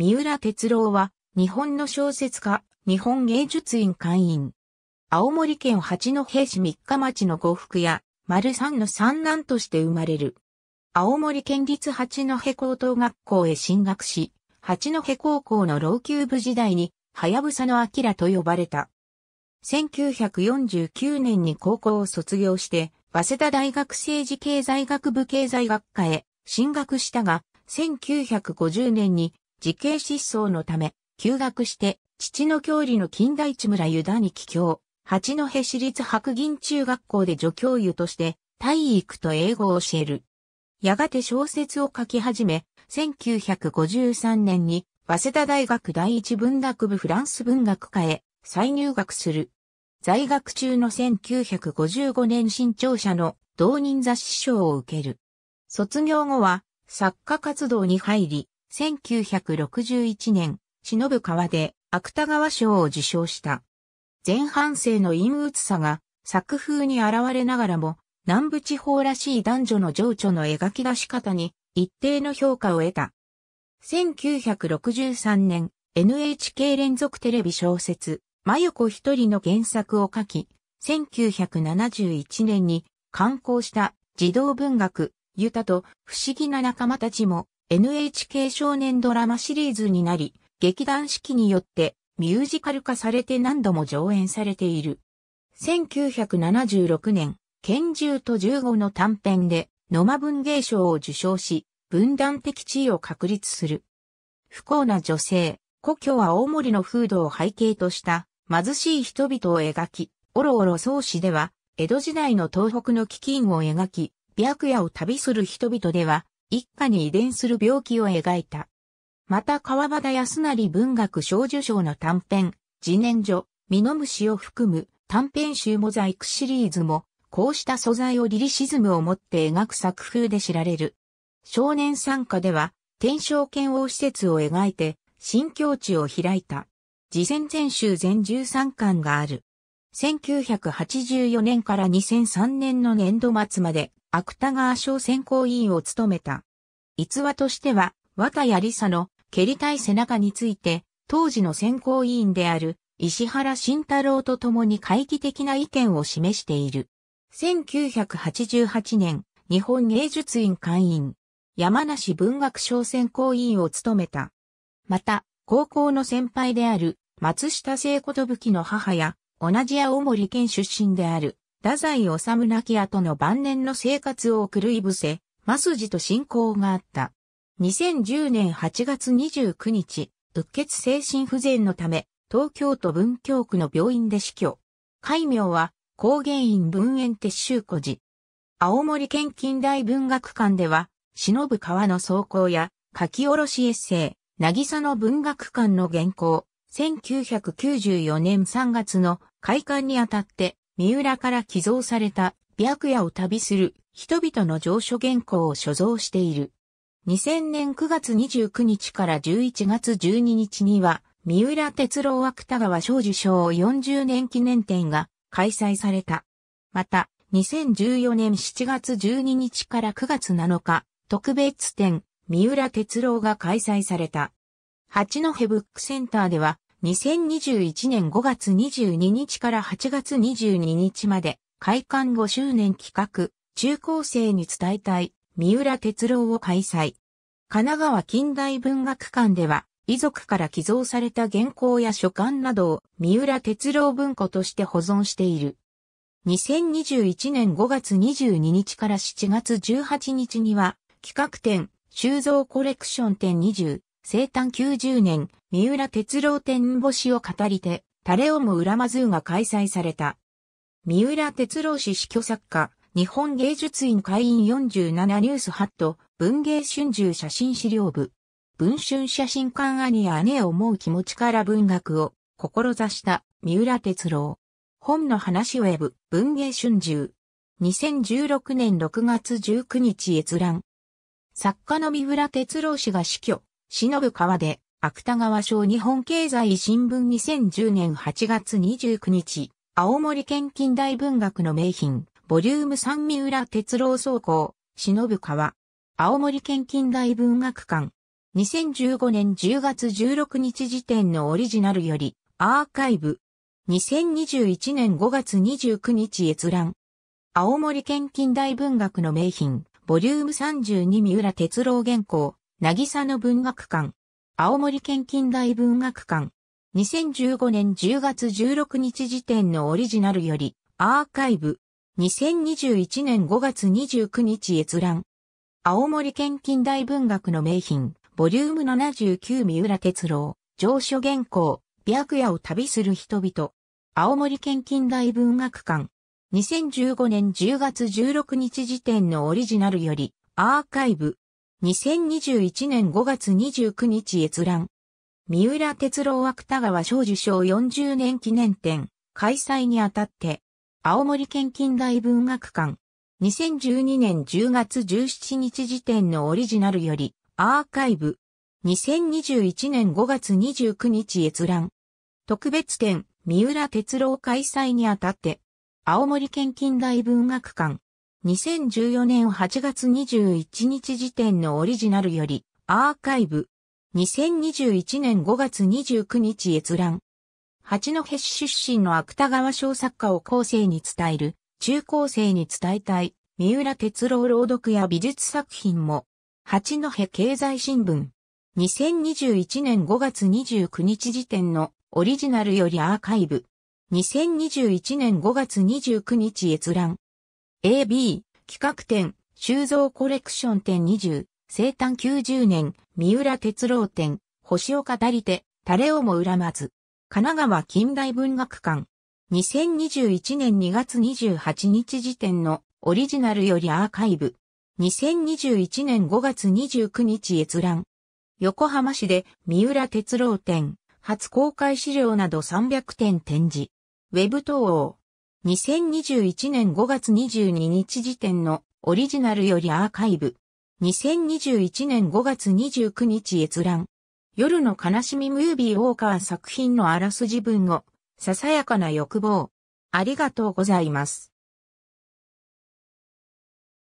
三浦哲郎は、日本の小説家、日本芸術院会員。青森県八戸市三日町の呉服屋、丸三の三男として生まれる。青森県立八戸高等学校へ進学し、八戸高校の老朽部時代に、はやぶさの明と呼ばれた。1949年に高校を卒業して、早稲田大学政治経済学部経済学科へ進学したが、1950年に自警失踪のため、休学して、父の郷里の近代地村湯田に帰郷、八戸市立白銀中学校で助教諭として、体育と英語を教える。やがて小説を書き始め、1953年に、早稲田大学第一文学部フランス文学科へ再入学する。在学中の1955年新潮社の同人雑誌賞を受ける。卒業後は作家活動に入り、1961年、忍川で芥川賞を受賞した。前半生の陰鬱さが作風に現れながらも、南部地方らしい男女の情緒の描き出し方に一定の評価を得た。1963年、NHK 連続テレビ小説、真横一人の原作を書き、1971年に刊行した児童文学、ユタと不思議な仲間たちも NHK 少年ドラマシリーズになり、劇団四季によってミュージカル化されて何度も上演されている。1976年、拳銃と15の短編で野間文芸賞を受賞し、分断的地位を確立する。不幸な女性、故郷は大森の風土を背景とした貧しい人々を描き、おろおろ創始では、江戸時代の東北の飢饉を描き、白夜を旅する人々では、一家に遺伝する病気を描いた。また川端康成文学少女賞の短編、自然書、ミノムシを含む短編集モザイクシリーズも、こうした素材をリリシズムを持って描く作風で知られる。少年参加では、天正剣王施設を描いて、新境地を開いた。事前全集全13巻がある。1984年から2003年の年度末まで芥川賞選考委員を務めた。逸話としては、綿谷リサの蹴りたい背中について、当時の選考委員である石原慎太郎と共に懐疑的な意見を示している。1988年、日本芸術院会員、山梨文学賞選考委員を務めた。また、高校の先輩である松下聖子と武器の母や、同じ青森県出身である太宰治亡き後の晩年の生活を送るいぶせ、増ジと親交があった。2010年8月29日、鬱血精神不全のため、東京都文京区の病院で死去。戒名は、高原院文園鉄収古児。青森県近代文学館では、忍ぶ川の草稿や、書き下ろしエッセイ、渚の文学館の原稿、1994年3月の開館にあたって、三浦から寄贈された白夜を旅する人々の上書原稿を所蔵している。2000年9月29日から11月12日には、三浦哲郎芥川賞受賞40年記念展が開催された。また、2014年7月12日から9月7日、特別展、三浦哲郎が開催された。八戸ブックセンターでは、2021年5月22日から8月22日まで、開館5周年企画、中高生に伝えたい、三浦哲郎を開催。神奈川近代文学館では、遺族から寄贈された原稿や書簡などを三浦哲郎文庫として保存している。2021年5月22日から7月18日には、企画展、収蔵コレクション展20、生誕90年、三浦哲郎天星を語り手、タレオムラマズーが開催された。三浦哲郎氏死去作家、日本芸術院会員47ニュースハット、文芸春秋写真資料部。文春写真館兄や姉を思う気持ちから文学を志した三浦哲郎。本の話ウェブ、文芸春秋。2016年6月19日閲覧。作家の三浦哲郎氏が死去。忍ぶ川で、芥川賞日本経済新聞2010年8月29日、青森県近代文学の名品、ボリューム3三浦哲郎総校、忍ぶ川。青森県近代文学館。2015年10月16日時点のオリジナルより、アーカイブ。2021年5月29日閲覧。青森県近代文学の名品、ボリューム32三浦哲郎原稿、渚の文学館、青森県近代文学館、2015年10月16日時点のオリジナルより、アーカイブ、2021年5月29日閲覧、青森県近代文学の名品、ボリューム79三浦哲郎、上書原稿、白夜を旅する人々、青森県近代文学館、2015年10月16日時点のオリジナルより、アーカイブ、2021年5月29日閲覧。三浦哲郎芥川賞受賞40年記念展、開催にあたって、青森県近代文学館。2012年10月17日時点のオリジナルより、アーカイブ。2021年5月29日閲覧。特別展、三浦哲郎開催にあたって、青森県近代文学館。2014年8月21日時点のオリジナルより、アーカイブ。2021年5月29日閲覧。八戸市出身の芥川賞作家を後世に伝える、中高生に伝えたい、三浦哲郎朗読や美術作品も、八戸経済新聞。2021年5月29日時点のオリジナルよりアーカイブ。2021年5月29日閲覧。AB、企画展、修造コレクション展20、生誕90年、三浦哲郎展、星岡代理手、レをも恨まず。神奈川近代文学館。2021年2月28日時点のオリジナルよりアーカイブ。2021年5月29日閲覧。横浜市で三浦哲郎展、初公開資料など300点展示。ウェブ等を2021年5月22日時点のオリジナルよりアーカイブ。2021年5月29日閲覧。夜の悲しみムービーウォーカー作品のあらすじ文を、ささやかな欲望。ありがとうございます。